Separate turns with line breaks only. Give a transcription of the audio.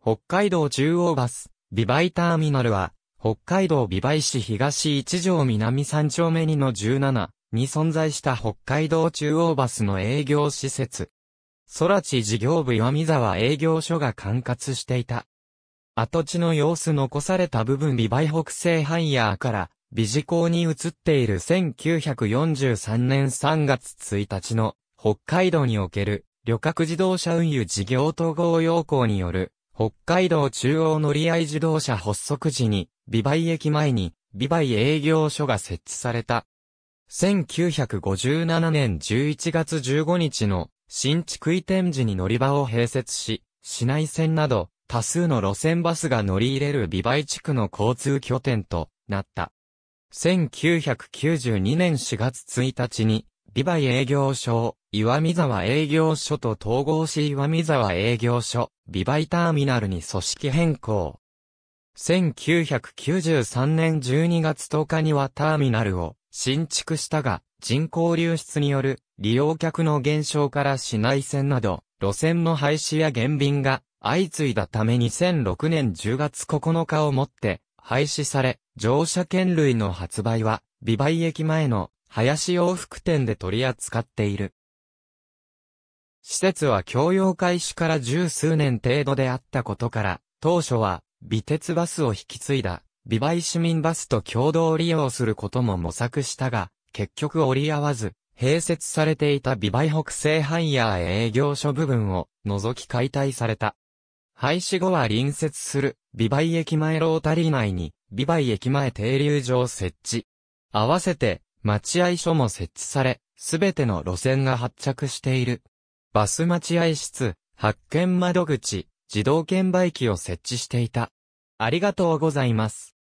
北海道中央バス、ビバイターミナルは、北海道美イ市東一条南三丁目2の17に存在した北海道中央バスの営業施設。空地事業部岩見沢営業所が管轄していた。跡地の様子残された部分美イ北西ハイヤーから美事港に移っている1943年3月1日の北海道における旅客自動車運輸事業統合要項による北海道中央乗り合い自動車発足時に、美梅駅前に、美梅営業所が設置された。1957年11月15日の新築移転時に乗り場を併設し、市内線など多数の路線バスが乗り入れる美梅地区の交通拠点となった。1992年4月1日に、美梅営業所を岩見沢営業所と統合し岩見沢営業所ビバイターミナルに組織変更。1993年12月10日にはターミナルを新築したが、人口流出による利用客の減少から市内線など、路線の廃止や減便が相次いだため2006年10月9日をもって廃止され、乗車券類の発売は、美イ駅前の林洋服店で取り扱っている。施設は共用開始から十数年程度であったことから、当初は、美鉄バスを引き継いだ、美梅市民バスと共同利用することも模索したが、結局折り合わず、併設されていた美梅北西ハイヤー営業所部分を除き解体された。廃止後は隣接する美梅駅前ロータリー内に美梅駅前停留場設置。合わせて待合所も設置され、すべての路線が発着しているバス待合室、発見窓口、自動券売機を設置していた。ありがとうございます。